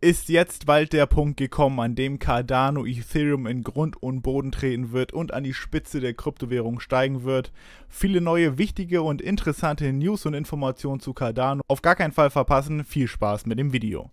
ist jetzt bald der Punkt gekommen, an dem Cardano Ethereum in Grund und Boden treten wird und an die Spitze der Kryptowährung steigen wird. Viele neue wichtige und interessante News und Informationen zu Cardano auf gar keinen Fall verpassen. Viel Spaß mit dem Video.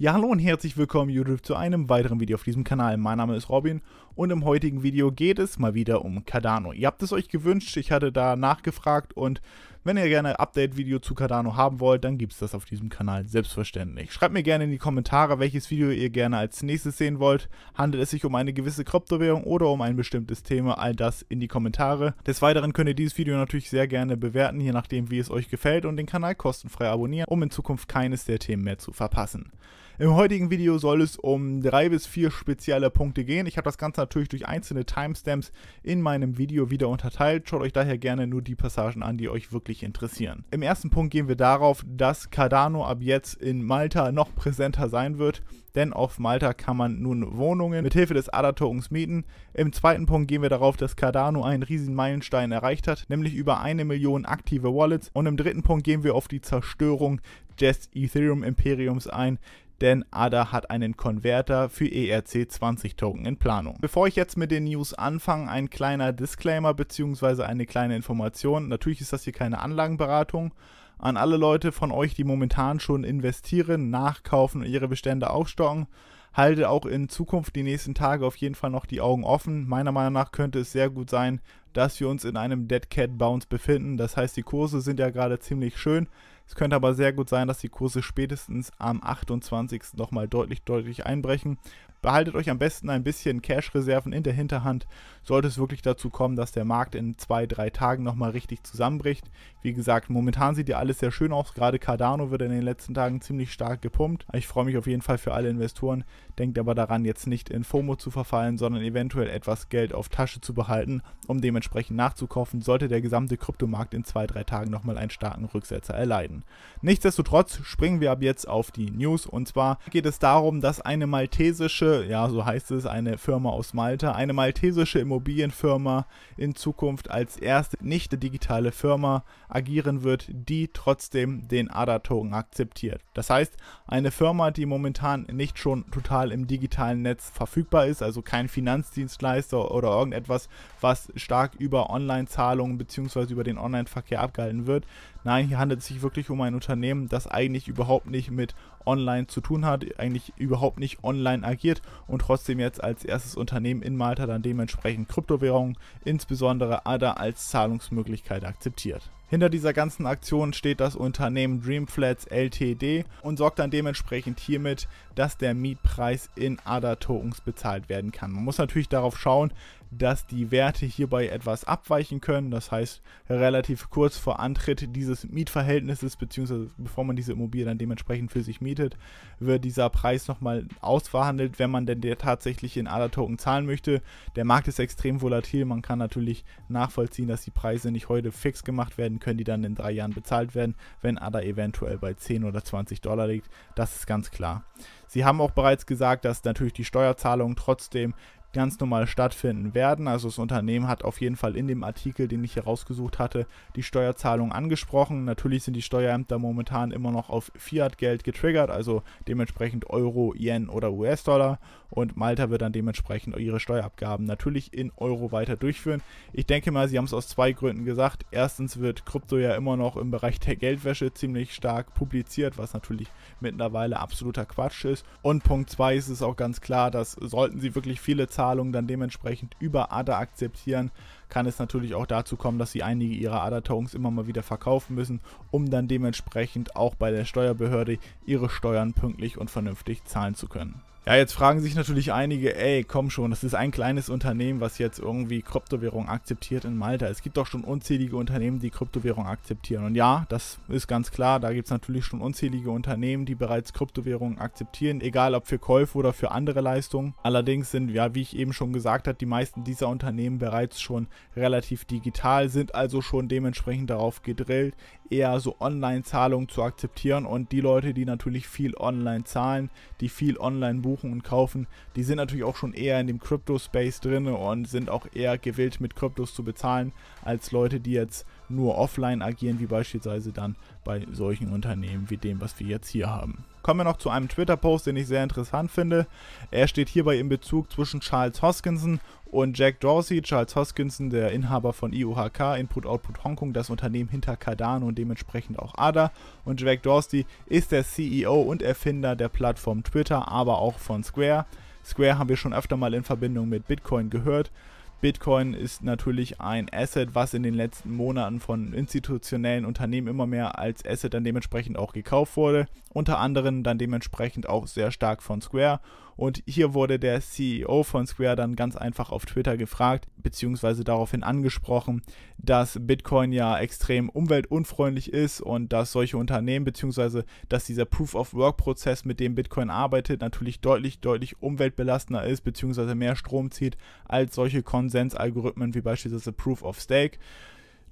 Ja, hallo und herzlich willkommen YouTube zu einem weiteren Video auf diesem Kanal. Mein Name ist Robin und im heutigen Video geht es mal wieder um Cardano. Ihr habt es euch gewünscht, ich hatte da nachgefragt und wenn ihr gerne Update-Video zu Cardano haben wollt, dann gibt es das auf diesem Kanal selbstverständlich. Schreibt mir gerne in die Kommentare, welches Video ihr gerne als nächstes sehen wollt. Handelt es sich um eine gewisse Kryptowährung oder um ein bestimmtes Thema? All das in die Kommentare. Des Weiteren könnt ihr dieses Video natürlich sehr gerne bewerten, je nachdem wie es euch gefällt und den Kanal kostenfrei abonnieren, um in Zukunft keines der Themen mehr zu verpassen. Im heutigen Video soll es um drei bis vier spezielle Punkte gehen. Ich habe das Ganze natürlich durch einzelne Timestamps in meinem Video wieder unterteilt. Schaut euch daher gerne nur die Passagen an, die euch wirklich interessieren. Im ersten Punkt gehen wir darauf, dass Cardano ab jetzt in Malta noch präsenter sein wird denn auf Malta kann man nun Wohnungen mithilfe des ADA-Tokens mieten. Im zweiten Punkt gehen wir darauf, dass Cardano einen riesigen Meilenstein erreicht hat, nämlich über eine Million aktive Wallets. Und im dritten Punkt gehen wir auf die Zerstörung des Ethereum-Imperiums ein, denn ADA hat einen Konverter für ERC20-Token in Planung. Bevor ich jetzt mit den News anfange, ein kleiner Disclaimer bzw. eine kleine Information. Natürlich ist das hier keine Anlagenberatung. An alle Leute von euch, die momentan schon investieren, nachkaufen und ihre Bestände aufstocken, halte auch in Zukunft die nächsten Tage auf jeden Fall noch die Augen offen. Meiner Meinung nach könnte es sehr gut sein, dass wir uns in einem Dead Cat Bounce befinden. Das heißt, die Kurse sind ja gerade ziemlich schön. Es könnte aber sehr gut sein, dass die Kurse spätestens am 28. nochmal deutlich, deutlich einbrechen. Behaltet euch am besten ein bisschen Cash-Reserven in der Hinterhand, sollte es wirklich dazu kommen, dass der Markt in zwei, drei Tagen nochmal richtig zusammenbricht. Wie gesagt, momentan sieht ja alles sehr schön aus, gerade Cardano wird in den letzten Tagen ziemlich stark gepumpt. Ich freue mich auf jeden Fall für alle Investoren, denkt aber daran, jetzt nicht in FOMO zu verfallen, sondern eventuell etwas Geld auf Tasche zu behalten, um dementsprechend nachzukaufen, sollte der gesamte Kryptomarkt in zwei, drei Tagen nochmal einen starken Rücksetzer erleiden. Nichtsdestotrotz springen wir ab jetzt auf die News und zwar geht es darum, dass eine maltesische maltesische, ja, so heißt es, eine Firma aus Malta, eine maltesische Immobilienfirma in Zukunft als erste nicht digitale Firma agieren wird, die trotzdem den ADA-Token akzeptiert. Das heißt, eine Firma, die momentan nicht schon total im digitalen Netz verfügbar ist, also kein Finanzdienstleister oder irgendetwas, was stark über Online-Zahlungen bzw. über den Online-Verkehr abgehalten wird, Nein, hier handelt es sich wirklich um ein Unternehmen, das eigentlich überhaupt nicht mit Online zu tun hat, eigentlich überhaupt nicht online agiert und trotzdem jetzt als erstes Unternehmen in Malta dann dementsprechend Kryptowährungen, insbesondere ADA, als Zahlungsmöglichkeit akzeptiert. Hinter dieser ganzen Aktion steht das Unternehmen Dreamflats LTD und sorgt dann dementsprechend hiermit, dass der Mietpreis in ADA-Tokens bezahlt werden kann. Man muss natürlich darauf schauen, dass die Werte hierbei etwas abweichen können. Das heißt, relativ kurz vor Antritt dieses Mietverhältnisses, beziehungsweise bevor man diese Immobilie dann dementsprechend für sich mietet, wird dieser Preis nochmal ausverhandelt, wenn man denn der tatsächlich in ADA-Token zahlen möchte. Der Markt ist extrem volatil. Man kann natürlich nachvollziehen, dass die Preise nicht heute fix gemacht werden Dividenden können die dann in drei Jahren bezahlt werden, wenn ADA eventuell bei 10 oder 20 Dollar liegt. Das ist ganz klar. Sie haben auch bereits gesagt, dass natürlich die Steuerzahlungen trotzdem ganz normal stattfinden werden. Also das Unternehmen hat auf jeden Fall in dem Artikel, den ich hier rausgesucht hatte, die Steuerzahlung angesprochen. Natürlich sind die Steuerämter momentan immer noch auf Fiat-Geld getriggert, also dementsprechend Euro, Yen oder US-Dollar. Und Malta wird dann dementsprechend ihre Steuerabgaben natürlich in Euro weiter durchführen. Ich denke mal, sie haben es aus zwei Gründen gesagt. Erstens wird Krypto ja immer noch im Bereich der Geldwäsche ziemlich stark publiziert, was natürlich mittlerweile absoluter Quatsch ist. Und Punkt zwei ist es auch ganz klar, dass sollten sie wirklich viele Zahlen Zahlungen dann dementsprechend über ADA akzeptieren kann es natürlich auch dazu kommen, dass sie einige ihrer Adatons immer mal wieder verkaufen müssen, um dann dementsprechend auch bei der Steuerbehörde ihre Steuern pünktlich und vernünftig zahlen zu können. Ja, jetzt fragen sich natürlich einige, ey, komm schon, das ist ein kleines Unternehmen, was jetzt irgendwie Kryptowährung akzeptiert in Malta. Es gibt doch schon unzählige Unternehmen, die Kryptowährung akzeptieren. Und ja, das ist ganz klar, da gibt es natürlich schon unzählige Unternehmen, die bereits Kryptowährungen akzeptieren, egal ob für Käufe oder für andere Leistungen. Allerdings sind, ja, wie ich eben schon gesagt habe, die meisten dieser Unternehmen bereits schon relativ digital, sind also schon dementsprechend darauf gedrillt, eher so Online-Zahlungen zu akzeptieren. Und die Leute, die natürlich viel online zahlen, die viel online buchen und kaufen, die sind natürlich auch schon eher in dem Crypto-Space drin und sind auch eher gewillt, mit Kryptos zu bezahlen, als Leute, die jetzt nur offline agieren, wie beispielsweise dann bei solchen Unternehmen wie dem, was wir jetzt hier haben. Kommen wir noch zu einem Twitter-Post, den ich sehr interessant finde. Er steht hierbei im Bezug zwischen Charles Hoskinson und Jack Dorsey. Charles Hoskinson, der Inhaber von IOHK, Input Output Hongkong, das Unternehmen hinter Cardano und dementsprechend auch ADA. Und Jack Dorsey ist der CEO und Erfinder der Plattform Twitter, aber auch von Square. Square haben wir schon öfter mal in Verbindung mit Bitcoin gehört. Bitcoin ist natürlich ein Asset, was in den letzten Monaten von institutionellen Unternehmen immer mehr als Asset dann dementsprechend auch gekauft wurde. Unter anderem dann dementsprechend auch sehr stark von Square und hier wurde der CEO von Square dann ganz einfach auf Twitter gefragt, beziehungsweise daraufhin angesprochen, dass Bitcoin ja extrem umweltunfreundlich ist und dass solche Unternehmen, beziehungsweise dass dieser Proof-of-Work-Prozess, mit dem Bitcoin arbeitet, natürlich deutlich, deutlich umweltbelastender ist, beziehungsweise mehr Strom zieht als solche Konsensalgorithmen wie beispielsweise Proof-of-Stake.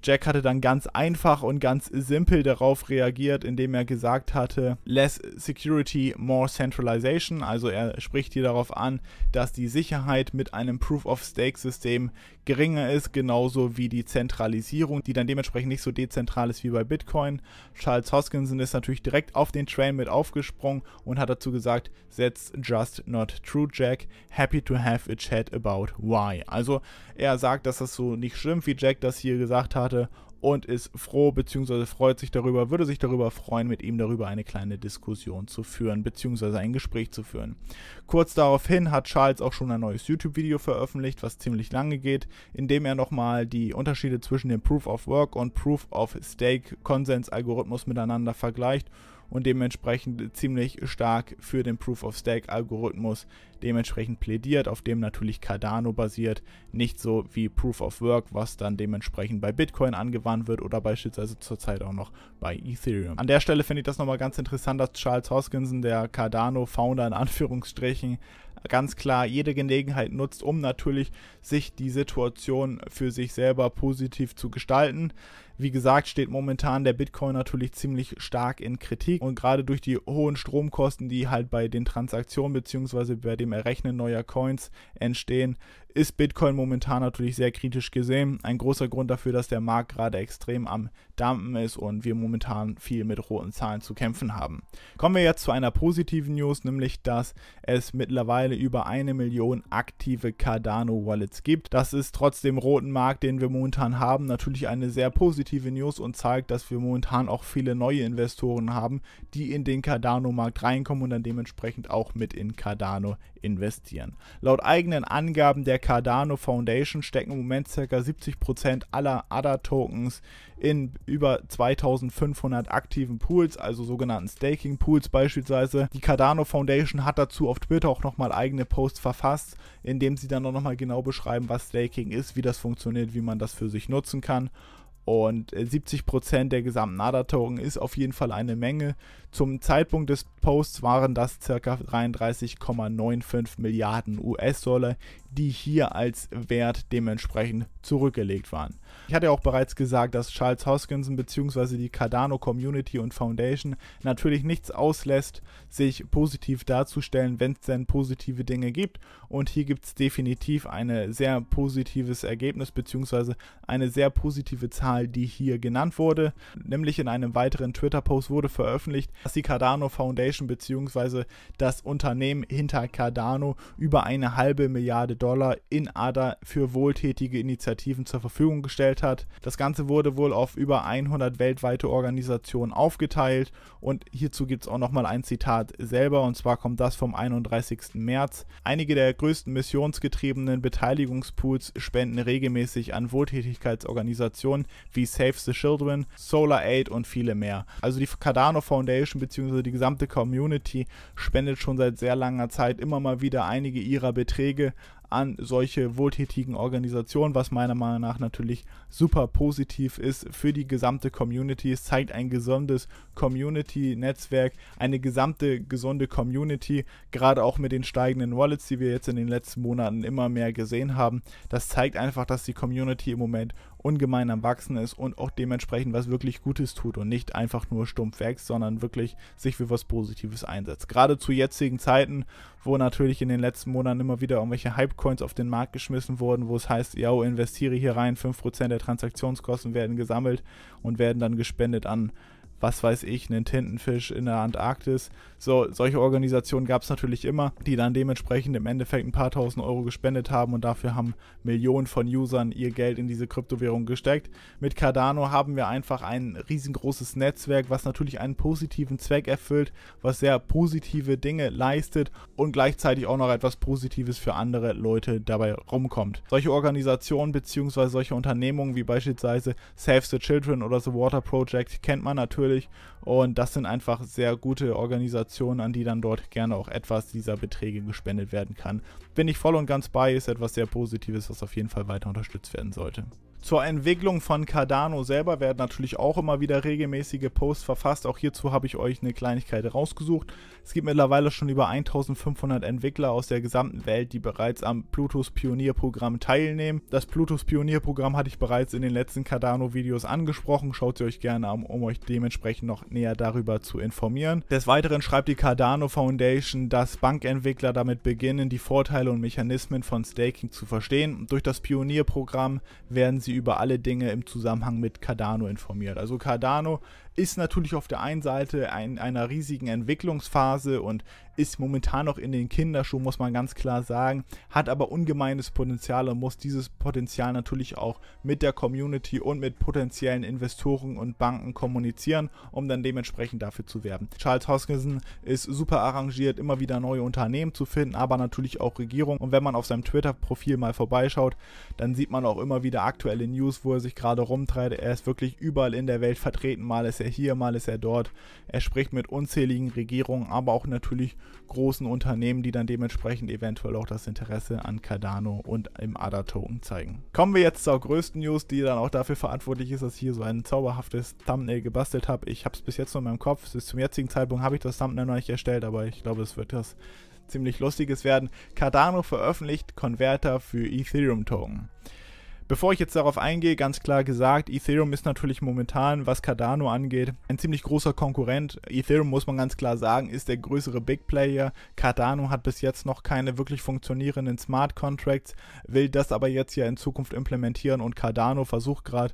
Jack hatte dann ganz einfach und ganz simpel darauf reagiert, indem er gesagt hatte, less security, more centralization. Also er spricht hier darauf an, dass die Sicherheit mit einem Proof-of-Stake-System geringer ist, genauso wie die Zentralisierung, die dann dementsprechend nicht so dezentral ist wie bei Bitcoin. Charles Hoskinson ist natürlich direkt auf den Train mit aufgesprungen und hat dazu gesagt, that's just not true, Jack. Happy to have a chat about why. Also er sagt, dass das so nicht stimmt, wie Jack das hier gesagt hatte hatte und ist froh bzw. freut sich darüber, würde sich darüber freuen, mit ihm darüber eine kleine Diskussion zu führen bzw. ein Gespräch zu führen. Kurz daraufhin hat Charles auch schon ein neues YouTube-Video veröffentlicht, was ziemlich lange geht, in dem er nochmal die Unterschiede zwischen dem Proof of Work und Proof of Stake Konsens-Algorithmus miteinander vergleicht und dementsprechend ziemlich stark für den Proof of Stake Algorithmus dementsprechend plädiert, auf dem natürlich Cardano basiert, nicht so wie Proof of Work, was dann dementsprechend bei Bitcoin angewandt wird oder beispielsweise zurzeit auch noch bei Ethereum. An der Stelle finde ich das nochmal ganz interessant, dass Charles Hoskinson, der Cardano Founder in Anführungsstrichen, ganz klar jede Gelegenheit nutzt, um natürlich sich die Situation für sich selber positiv zu gestalten. Wie gesagt, steht momentan der Bitcoin natürlich ziemlich stark in Kritik und gerade durch die hohen Stromkosten, die halt bei den Transaktionen bzw. bei dem Errechnen neuer Coins entstehen, ist Bitcoin momentan natürlich sehr kritisch gesehen. Ein großer Grund dafür, dass der Markt gerade extrem am Dampen ist und wir momentan viel mit roten Zahlen zu kämpfen haben. Kommen wir jetzt zu einer positiven News, nämlich dass es mittlerweile über eine Million aktive Cardano-Wallets gibt. Das ist trotz dem roten Markt, den wir momentan haben, natürlich eine sehr positive News und zeigt, dass wir momentan auch viele neue Investoren haben, die in den Cardano-Markt reinkommen und dann dementsprechend auch mit in Cardano investieren. Laut eigenen Angaben der Cardano Foundation stecken im Moment ca. 70% aller ADA-Tokens in über 2500 aktiven Pools, also sogenannten Staking-Pools beispielsweise. Die Cardano Foundation hat dazu auf Twitter auch nochmal eigene Posts verfasst, in dem sie dann auch nochmal genau beschreiben, was Staking ist, wie das funktioniert, wie man das für sich nutzen kann. Und 70% äh, der gesamten ADA-Token ist auf jeden Fall eine Menge. Zum Zeitpunkt des Posts waren das ca. 33,95 Milliarden US-Dollar, die hier als Wert dementsprechend zurückgelegt waren. Ich hatte ja auch bereits gesagt, dass Charles Hoskinson bzw. die Cardano Community und Foundation natürlich nichts auslässt, sich positiv darzustellen, wenn es denn positive Dinge gibt. Und hier gibt es definitiv ein sehr positives Ergebnis bzw. eine sehr positive Zahl, die hier genannt wurde. Nämlich in einem weiteren Twitter-Post wurde veröffentlicht, dass die Cardano Foundation bzw. das Unternehmen hinter Cardano über eine halbe Milliarde Dollar in ADA für wohltätige Initiativen zur Verfügung gestellt hergestellt hat. Das Ganze wurde wohl auf über 100 weltweite Organisationen aufgeteilt und hierzu gibt es auch nochmal ein Zitat selber und zwar kommt das vom 31. März. Einige der größten missionsgetriebenen Beteiligungspools spenden regelmäßig an Wohltätigkeitsorganisationen wie Save the Children, Solar Aid und viele mehr. Also die Cardano Foundation bzw. die gesamte Community spendet schon seit sehr langer Zeit immer mal wieder einige ihrer Beträge an solche wohltätigen Organisationen, was meiner Meinung nach natürlich super positiv ist für die gesamte Community. Es zeigt ein gesundes Community-Netzwerk, eine gesamte gesunde Community, gerade auch mit den steigenden Wallets, die wir jetzt in den letzten Monaten immer mehr gesehen haben. Das zeigt einfach, dass die Community im Moment ungemein am Wachsen ist und auch dementsprechend was wirklich Gutes tut und nicht einfach nur stumpf wächst, sondern wirklich sich für was Positives einsetzt. Gerade zu jetzigen Zeiten, wo natürlich in den letzten Monaten immer wieder irgendwelche Hype-Coins auf den Markt geschmissen wurden, wo es heißt, ja, investiere hier rein, 5% der Transaktionskosten werden gesammelt und werden dann gespendet an was weiß ich, einen Tintenfisch in der Antarktis. So, solche Organisationen gab es natürlich immer, die dann dementsprechend im Endeffekt ein paar tausend Euro gespendet haben und dafür haben Millionen von Usern ihr Geld in diese Kryptowährung gesteckt. Mit Cardano haben wir einfach ein riesengroßes Netzwerk, was natürlich einen positiven Zweck erfüllt, was sehr positive Dinge leistet und gleichzeitig auch noch etwas Positives für andere Leute dabei rumkommt. Solche Organisationen bzw. solche Unternehmungen wie beispielsweise Save the Children oder The Water Project kennt man natürlich natürlich und das sind einfach sehr gute Organisationen, an die dann dort gerne auch etwas dieser Beträge gespendet werden kann. Bin ich voll und ganz bei, ist etwas sehr Positives, was auf jeden Fall weiter unterstützt werden sollte. Zur Entwicklung von Cardano selber werden natürlich auch immer wieder regelmäßige Posts verfasst. Auch hierzu habe ich euch eine Kleinigkeit rausgesucht. Es gibt mittlerweile schon über 1500 Entwickler aus der gesamten Welt, die bereits am Plutus Pionierprogramm teilnehmen. Das Plutus Pionierprogramm hatte ich bereits in den letzten Cardano-Videos angesprochen. Schaut sie euch gerne an, um euch dementsprechend noch näher darüber zu informieren. Des Weiteren schreibt die Cardano Foundation, dass Bankentwickler damit beginnen, die Vorteile und Mechanismen von Staking zu verstehen. Durch das Pionierprogramm werden sie über alle Dinge im Zusammenhang mit Cardano informiert. Also Cardano ist natürlich auf der einen Seite in einer riesigen Entwicklungsphase und ist momentan noch in den Kinderschuhen, muss man ganz klar sagen, hat aber ungemeines Potenzial und muss dieses Potenzial natürlich auch mit der Community und mit potenziellen Investoren und Banken kommunizieren, um dann dementsprechend dafür zu werben. Charles Hoskinson ist super arrangiert, immer wieder neue Unternehmen zu finden, aber natürlich auch Regierung. Und wenn man auf seinem Twitter-Profil mal vorbeischaut, dann sieht man auch immer wieder aktuelle News, wo er sich gerade rumtreibt. Er ist wirklich überall in der Welt vertreten. Mal ist er hier, mal ist er dort. Er spricht mit unzähligen Regierungen, aber auch natürlich großen Unternehmen, die dann dementsprechend eventuell auch das Interesse an Cardano und im ADA-Token zeigen. Kommen wir jetzt zur größten News, die dann auch dafür verantwortlich ist, dass ich hier so ein zauberhaftes Thumbnail gebastelt habe. Ich habe es bis jetzt nur in meinem Kopf. Bis zum jetzigen Zeitpunkt habe ich das Thumbnail noch nicht erstellt, aber ich glaube, es wird das ziemlich lustiges werden. Cardano veröffentlicht Konverter für Ethereum-Token. Bevor ich jetzt darauf eingehe, ganz klar gesagt, Ethereum ist natürlich momentan, was Cardano angeht, ein ziemlich großer Konkurrent. Ethereum, muss man ganz klar sagen, ist der größere Big Player. Cardano hat bis jetzt noch keine wirklich funktionierenden Smart Contracts, will das aber jetzt ja in Zukunft implementieren und Cardano versucht gerade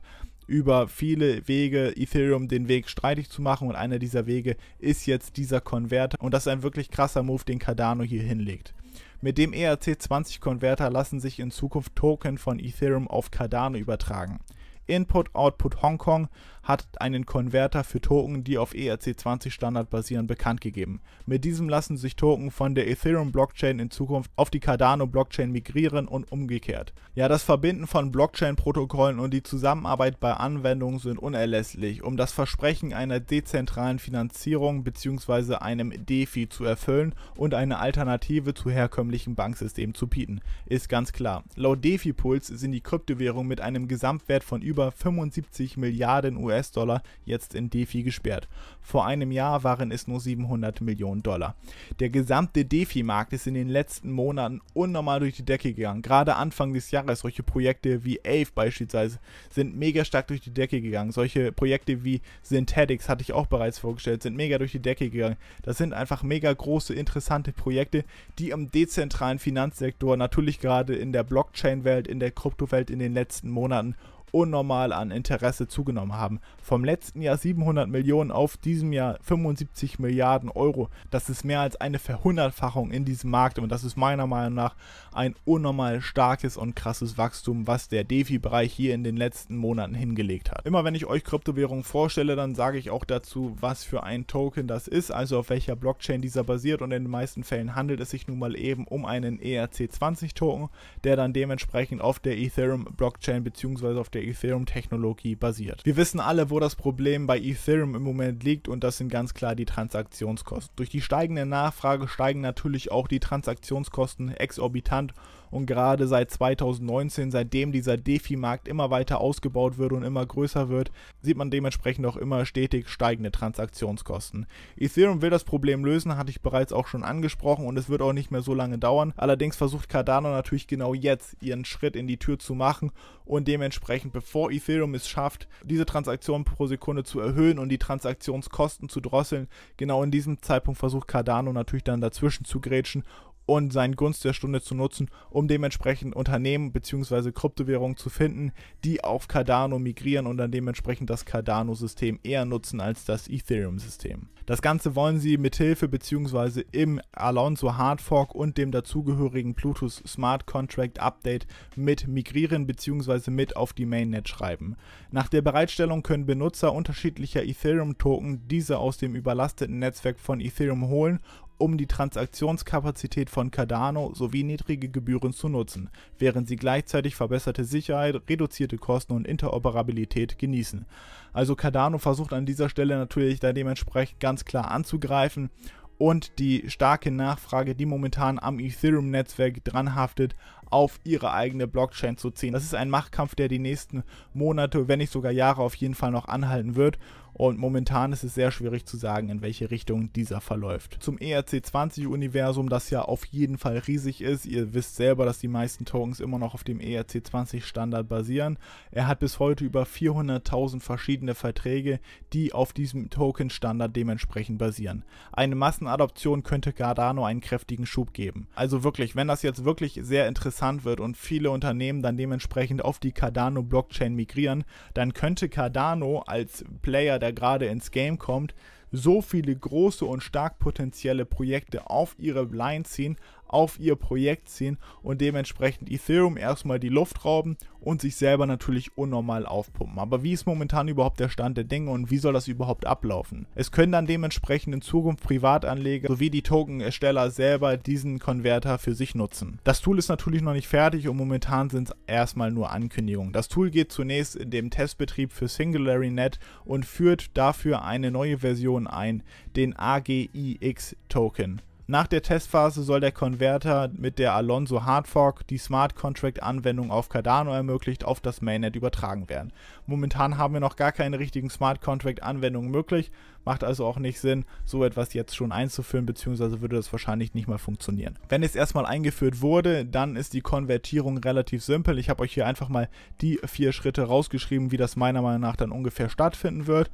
über viele Wege Ethereum den Weg streitig zu machen und einer dieser Wege ist jetzt dieser Konverter und das ist ein wirklich krasser Move, den Cardano hier hinlegt. Mit dem ERC20-Konverter lassen sich in Zukunft Token von Ethereum auf Cardano übertragen. Input-Output Hongkong hat einen Konverter für Token, die auf ERC20 Standard basieren, bekannt gegeben. Mit diesem lassen sich Token von der Ethereum Blockchain in Zukunft auf die Cardano Blockchain migrieren und umgekehrt. Ja, das Verbinden von Blockchain-Protokollen und die Zusammenarbeit bei Anwendungen sind unerlässlich, um das Versprechen einer dezentralen Finanzierung bzw. einem DeFi zu erfüllen und eine Alternative zu herkömmlichen Banksystemen zu bieten. Ist ganz klar. Laut DeFi Pools sind die Kryptowährungen mit einem Gesamtwert von über 75 Milliarden US US-Dollar jetzt in DeFi gesperrt. Vor einem Jahr waren es nur 700 Millionen Dollar. Der gesamte DeFi-Markt ist in den letzten Monaten unnormal durch die Decke gegangen. Gerade Anfang des Jahres, solche Projekte wie Ave beispielsweise sind mega stark durch die Decke gegangen. Solche Projekte wie Synthetics hatte ich auch bereits vorgestellt, sind mega durch die Decke gegangen. Das sind einfach mega große interessante Projekte, die im dezentralen Finanzsektor natürlich gerade in der Blockchain-Welt, in der Kryptowelt in den letzten Monaten unnormal an Interesse zugenommen haben. Vom letzten Jahr 700 Millionen auf diesem Jahr 75 Milliarden Euro. Das ist mehr als eine Verhundertfachung in diesem Markt und das ist meiner Meinung nach ein unnormal starkes und krasses Wachstum, was der DeFi-Bereich hier in den letzten Monaten hingelegt hat. Immer wenn ich euch Kryptowährungen vorstelle, dann sage ich auch dazu, was für ein Token das ist, also auf welcher Blockchain dieser basiert und in den meisten Fällen handelt es sich nun mal eben um einen ERC20-Token, der dann dementsprechend auf der Ethereum-Blockchain bzw. auf der Ethereum-Technologie basiert. Wir wissen alle, wo das Problem bei Ethereum im Moment liegt und das sind ganz klar die Transaktionskosten. Durch die steigende Nachfrage steigen natürlich auch die Transaktionskosten exorbitant und gerade seit 2019, seitdem dieser DeFi-Markt immer weiter ausgebaut wird und immer größer wird, sieht man dementsprechend auch immer stetig steigende Transaktionskosten. Ethereum will das Problem lösen, hatte ich bereits auch schon angesprochen und es wird auch nicht mehr so lange dauern. Allerdings versucht Cardano natürlich genau jetzt ihren Schritt in die Tür zu machen und dementsprechend bevor Ethereum es schafft, diese Transaktionen pro Sekunde zu erhöhen und die Transaktionskosten zu drosseln, genau in diesem Zeitpunkt versucht Cardano natürlich dann dazwischen zu grätschen und seinen Gunst der Stunde zu nutzen, um dementsprechend Unternehmen bzw. Kryptowährungen zu finden, die auf Cardano migrieren und dann dementsprechend das Cardano-System eher nutzen als das Ethereum-System. Das Ganze wollen sie mit Hilfe bzw. im Alonso Hardfork und dem dazugehörigen Bluetooth Smart Contract Update mit migrieren bzw. mit auf die Mainnet schreiben. Nach der Bereitstellung können Benutzer unterschiedlicher Ethereum-Token diese aus dem überlasteten Netzwerk von Ethereum holen um die Transaktionskapazität von Cardano sowie niedrige Gebühren zu nutzen, während sie gleichzeitig verbesserte Sicherheit, reduzierte Kosten und Interoperabilität genießen. Also Cardano versucht an dieser Stelle natürlich da dementsprechend ganz klar anzugreifen und die starke Nachfrage, die momentan am Ethereum-Netzwerk dranhaftet, auf ihre eigene Blockchain zu ziehen. Das ist ein Machtkampf, der die nächsten Monate, wenn nicht sogar Jahre auf jeden Fall noch anhalten wird und momentan ist es sehr schwierig zu sagen, in welche Richtung dieser verläuft. Zum ERC20-Universum, das ja auf jeden Fall riesig ist. Ihr wisst selber, dass die meisten Tokens immer noch auf dem ERC20-Standard basieren. Er hat bis heute über 400.000 verschiedene Verträge, die auf diesem Token-Standard dementsprechend basieren. Eine Massenadoption könnte Cardano einen kräftigen Schub geben. Also wirklich, wenn das jetzt wirklich sehr interessant wird und viele Unternehmen dann dementsprechend auf die Cardano-Blockchain migrieren, dann könnte Cardano als Player, da gerade ins Game kommt, so viele große und stark potenzielle Projekte auf ihre Line ziehen, auf ihr Projekt ziehen und dementsprechend Ethereum erstmal die Luft rauben und sich selber natürlich unnormal aufpumpen. Aber wie ist momentan überhaupt der Stand der Dinge und wie soll das überhaupt ablaufen? Es können dann dementsprechend in Zukunft Privatanleger sowie die Token-Ersteller selber diesen Konverter für sich nutzen. Das Tool ist natürlich noch nicht fertig und momentan sind es erstmal nur Ankündigungen. Das Tool geht zunächst in dem Testbetrieb für SingulariNet und führt dafür eine neue Version ein, den AGIX-Token. Nach der Testphase soll der Konverter mit der Alonso Hardfork die Smart Contract Anwendung auf Cardano ermöglicht auf das Mainnet übertragen werden. Momentan haben wir noch gar keine richtigen Smart Contract Anwendungen möglich, macht also auch nicht Sinn, so etwas jetzt schon einzuführen, beziehungsweise würde das wahrscheinlich nicht mal funktionieren. Wenn es erstmal eingeführt wurde, dann ist die Konvertierung relativ simpel. Ich habe euch hier einfach mal die vier Schritte rausgeschrieben, wie das meiner Meinung nach dann ungefähr stattfinden wird.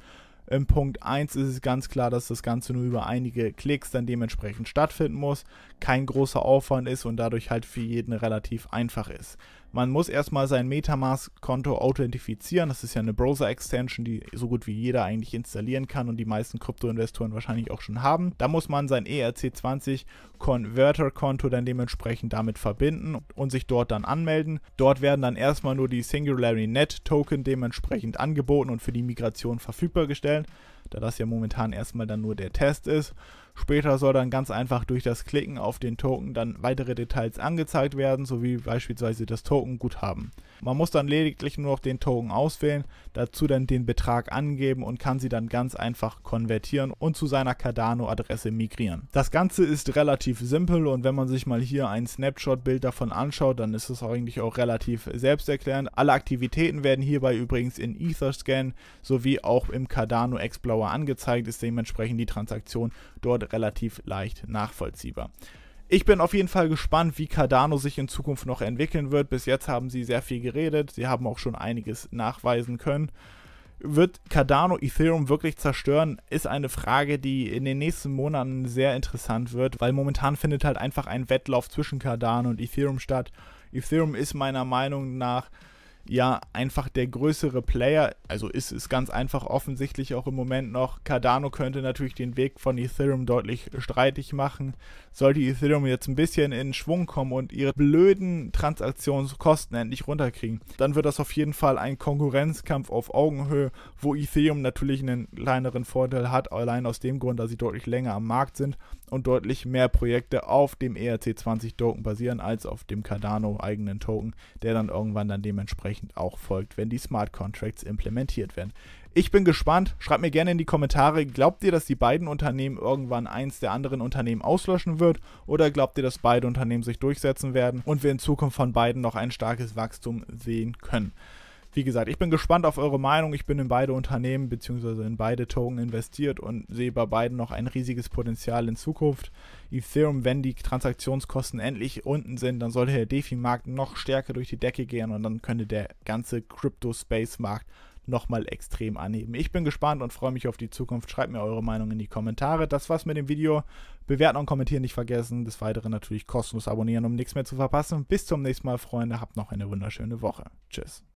In Punkt 1 ist es ganz klar, dass das Ganze nur über einige Klicks dann dementsprechend stattfinden muss, kein großer Aufwand ist und dadurch halt für jeden relativ einfach ist. Man muss erstmal sein Metamask-Konto authentifizieren. Das ist ja eine Browser-Extension, die so gut wie jeder eigentlich installieren kann und die meisten Krypto-Investoren wahrscheinlich auch schon haben. Da muss man sein ERC20-Converter-Konto dann dementsprechend damit verbinden und sich dort dann anmelden. Dort werden dann erstmal nur die Singularity Net Token dementsprechend angeboten und für die Migration verfügbar gestellt, da das ja momentan erstmal dann nur der Test ist. Später soll dann ganz einfach durch das Klicken auf den Token dann weitere Details angezeigt werden, sowie beispielsweise das Tokenguthaben. Man muss dann lediglich nur noch den Token auswählen, dazu dann den Betrag angeben und kann sie dann ganz einfach konvertieren und zu seiner Cardano-Adresse migrieren. Das Ganze ist relativ simpel und wenn man sich mal hier ein Snapshot-Bild davon anschaut, dann ist es eigentlich auch relativ selbsterklärend. Alle Aktivitäten werden hierbei übrigens in Etherscan sowie auch im Cardano Explorer angezeigt, ist dementsprechend die Transaktion dort relativ leicht nachvollziehbar. Ich bin auf jeden Fall gespannt, wie Cardano sich in Zukunft noch entwickeln wird. Bis jetzt haben sie sehr viel geredet, sie haben auch schon einiges nachweisen können. Wird Cardano Ethereum wirklich zerstören, ist eine Frage, die in den nächsten Monaten sehr interessant wird, weil momentan findet halt einfach ein Wettlauf zwischen Cardano und Ethereum statt. Ethereum ist meiner Meinung nach ja einfach der größere Player, also ist es ganz einfach offensichtlich auch im Moment noch. Cardano könnte natürlich den Weg von Ethereum deutlich streitig machen. Sollte Ethereum jetzt ein bisschen in Schwung kommen und ihre blöden Transaktionskosten endlich runterkriegen, dann wird das auf jeden Fall ein Konkurrenzkampf auf Augenhöhe, wo Ethereum natürlich einen kleineren Vorteil hat, allein aus dem Grund, dass sie deutlich länger am Markt sind und deutlich mehr Projekte auf dem ERC20-Token basieren als auf dem Cardano-eigenen Token, der dann irgendwann dann dementsprechend auch folgt, wenn die Smart Contracts implementiert werden. Ich bin gespannt. Schreibt mir gerne in die Kommentare, glaubt ihr, dass die beiden Unternehmen irgendwann eins der anderen Unternehmen auslöschen wird oder glaubt ihr, dass beide Unternehmen sich durchsetzen werden und wir in Zukunft von beiden noch ein starkes Wachstum sehen können? wie gesagt, ich bin gespannt auf eure Meinung. Ich bin in beide Unternehmen bzw. in beide Token investiert und sehe bei beiden noch ein riesiges Potenzial in Zukunft. Ethereum, wenn die Transaktionskosten endlich unten sind, dann sollte der DeFi-Markt noch stärker durch die Decke gehen und dann könnte der ganze Crypto-Space-Markt nochmal extrem anheben. Ich bin gespannt und freue mich auf die Zukunft. Schreibt mir eure Meinung in die Kommentare. Das war's mit dem Video. Bewerten und kommentieren nicht vergessen. Des Weiteren natürlich kostenlos abonnieren, um nichts mehr zu verpassen. Bis zum nächsten Mal, Freunde. Habt noch eine wunderschöne Woche. Tschüss.